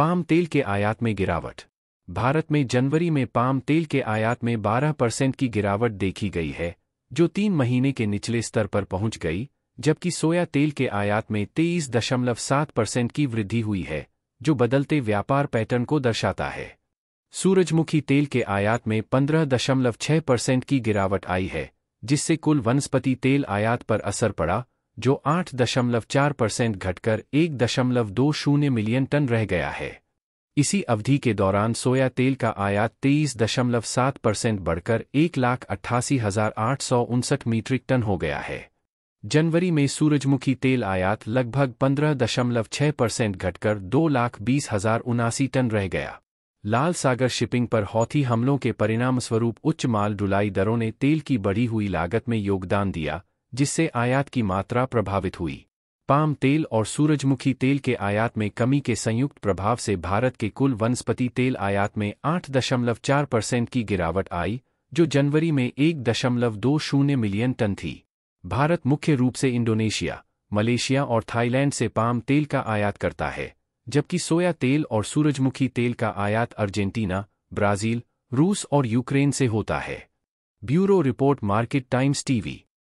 palm तेल के आयात में गिरावट भारत में जनवरी में पाम तेल के आयात में 12 परसेंट की गिरावट देखी गई है जो तीन महीने के निचले स्तर पर पहुंच गई जबकि सोया तेल के आयात में तेईस दशमलव सात परसेंट की वृद्धि हुई है जो बदलते व्यापार पैटर्न को दर्शाता है सूरजमुखी तेल के आयात में पंद्रह दशमलव छह परसेंट की गिरावट आई है जिससे कुल वनस्पति तेल आयात पर असर पड़ा जो आठ दशमलव चार परसेंट घटकर एक दशमलव दो शून्य मिलियन टन रह गया है इसी अवधि के दौरान सोया तेल का आयात तेईस दशमलव सात परसेंट बढ़कर एक लाख अट्ठासी हजार आठ सौ उनसठ मीट्रिक टन हो गया है जनवरी में सूरजमुखी तेल आयात लगभग पंद्रह दशमलव छः परसेंट घटकर दो लाख बीस हजार उनासी टन रह गया लाल सागर शिपिंग पर हौथी हमलों के परिणामस्वरूप उच्च माल ढुलाई दरों ने तेल की बढ़ी हुई लागत में योगदान दिया जिससे आयात की मात्रा प्रभावित हुई पाम तेल और सूरजमुखी तेल के आयात में कमी के संयुक्त प्रभाव से भारत के कुल वनस्पति तेल आयात में 8.4 परसेंट की गिरावट आई जो जनवरी में एक दशमलव दो शून्य मिलियन टन थी भारत मुख्य रूप से इंडोनेशिया मलेशिया और थाईलैंड से पाम तेल का आयात करता है जबकि सोया तेल और सूरजमुखी तेल का आयात अर्जेंटीना ब्राज़ील रूस और यूक्रेन से होता है bureau report Market Times TV